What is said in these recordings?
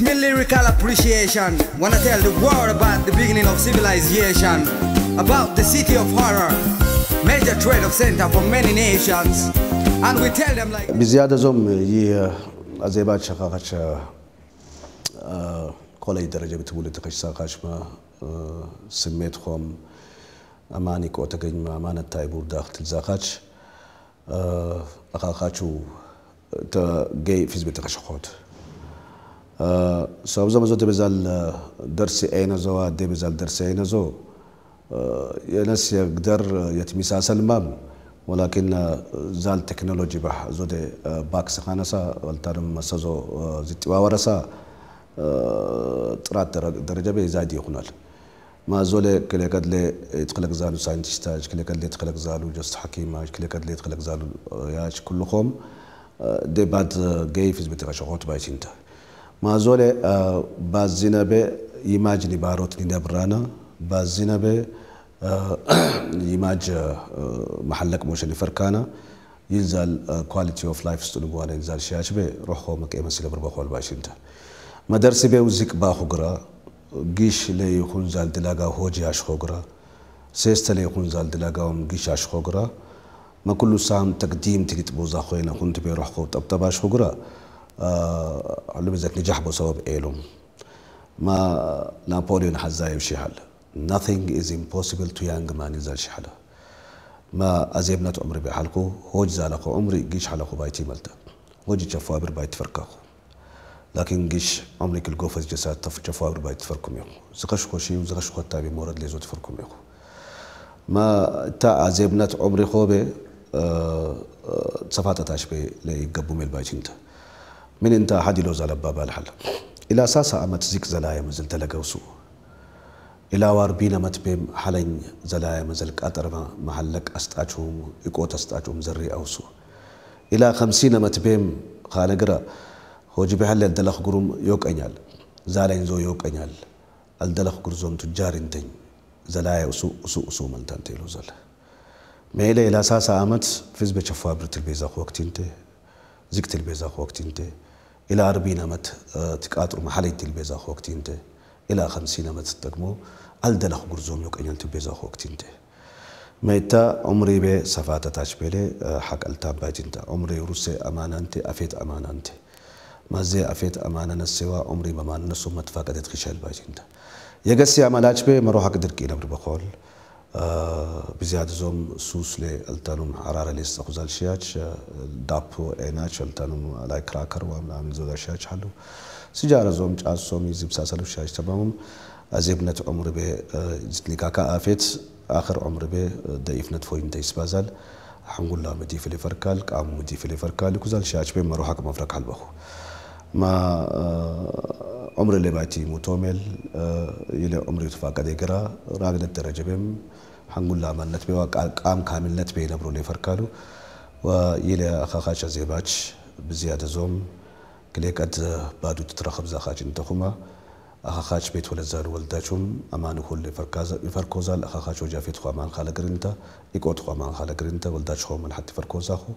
It's me lyrical appreciation. Wanna tell the world about the beginning of civilization, about the city of horror, major trade of center for many nations, and we tell them like. بزيادة زم ي أزيبات شقاقش قلي درجة بتقول تقش ساقش ما سميت خم أماني كو تقين ما أمانة تايبور داخل زاقش أقاقشو تجي فيز بتقش خود. سابزا مزو دبزال آه، درس أين زوا دبزال درس أين زو ينس يقدر يتمساسل مام ولكن آه، زال تكنولوجي بح زود باكس خانسا والترم مسازو زت وورسا ጥራት ደረጃ በዛዲ ይሆናል ማዞለ ክለቀድለ ይትክለክ ዛሉ ሳይንቲስታጅ ክለቀድለ ይትክለክ ዛሉ ጀስት ሐኪማጅ ክለቀድለ ይትክለክ ዛሉ ያች ኩልኹም ደባት ገይፍ ዝብትቀሸኾት ባይሲንታ Mazole bazinabe imaj nibarotin dabrana bazinabe imaj mahallak moshani farkana yilzal quality of life stunugwana yilzal shiyachbe roho makemasil barbakhol bashinta madarsi be uzik ba hugra gish le yukhun zal dilaga hoji ash hugra sesta le yukhun zal dilaga um gish ash hugra ma kullu sam taqdim tigit boza khoyna khunt be roho tabtabash hugra آه، علم زك نجح بسبب إيلهم ما نابليون حزاي يمشي حاله nothing is impossible to young man إذا شي حاله ما أزيبنات عمري بحالكو هوج زالكو عمري جيش حالكو بايتي ملتا هوج جفابر بايت فرقاكو لكن جيش عمري كل قوفز جسات تف جفابر بايت فرقكم يوم زغش خوشي وزغش تابي مورد ليزوت فرقكم يوم ما تا أزيبنات عمري خوبي أه أه تفاتتاش بي ليقبو ميل بايتي انت ምን እንተ ሀዲሎ ዘለባባልሃል ኢላ ሳሳ ዓመት ዚቅ ዘላየ መዝል ተለገውሱ ኢላ ዋርቢነ መትቤም ሐለኝ ዘላየ መዝል ቃጠር መሐለቅ አስጣችሁም እቆት አስጣችሁም ዘሪ አውሱ ኢላ ከምሲነ መትቤም ካነግረ ሆጅቤ ሀለ አልደለኽጉሩም ይወቀኛል ዛለኝ ዞ ይወቀኛል አልደለኽጉር ዞም ቱጃር እንተኝ ዘላየ እሱ እሱ እሱ መልተንተ ይሉ ዘለ ሜለ ኢላ ሳሳ ዓመት ፊዝ በቸፋ ብር ትልቤዛኽ ወቅቲንቴ ዚቅ ትልቤዛኽ ወቅቲንቴ إلى أربعين عمت آه، تكاتر محلي تلبيزا خوكتين ده إلى خمسين عمت تدمو ألدل خبر زوم يوك أنيان تلبيزا خوكتين ده ميتا عمري بي سفاتة تاشبيلي آه، حق التاب باجين ده عمري روسي أمانانتي أفيت أمانانتي ما زي أفيت أمانان السوا عمري بمان نسو متفاقدت خشال باجين يقسي عملاج بي مروحك دركي نمر بخول ብዚያድዞም ሱስሌ እልተኑም አራረሌስ ተኩዛል ሽያች ዳፖ ኤናች እልተኑም ላይ ክራከር ዋምናምን ዞዛ ሽያች አሉ ስጃረዞም ጫሶም ይዝብሳሰሉ ሽያች ተባሙም አዜብነት ዑምር ቤ ኒካካ አፌት አኸር ዑምር ቤ ደኢፍነት ፎይንተ ይስባዛል ሓንጉላ መዲ ፍሊፈርካል ቃሙ መዲ ፍሊፈርካል ይኩዛል ሽያች ቤ መሮሃቅ መፍረክ አልበኹ ማ عمر اللي باتي متومل آه، يلا عمر يقرا ديقرا الدرجه الدرجبهم حنقول لها مالنت بيوا قام كامل نت بي نبرو لي فركالو ويلي أخاخاش زيباتش بزيادة زوم كليك أد بادو تترخب زاخاش انتخما أخاخاش بيت ولا ولزال ولداشم أمانو هول يفركوزال أخاخاش وجا فيت خوامان خالق رنتا إقوت خوامان خالق رنتا ولداش من حتى فركوزاخو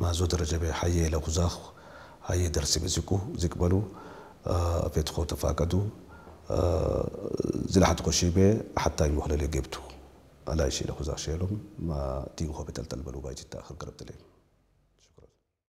ما زود رجبي حيي لغزاخو هاي درسي بزيكو زيك بلو بيتخو آه، تفاقدو آه، زلحت قشيبه حتى يمهل لجبتو على شيء لخزاشيلهم ما تيجوا بتلتل بلو بايجي تأخر قربت ليه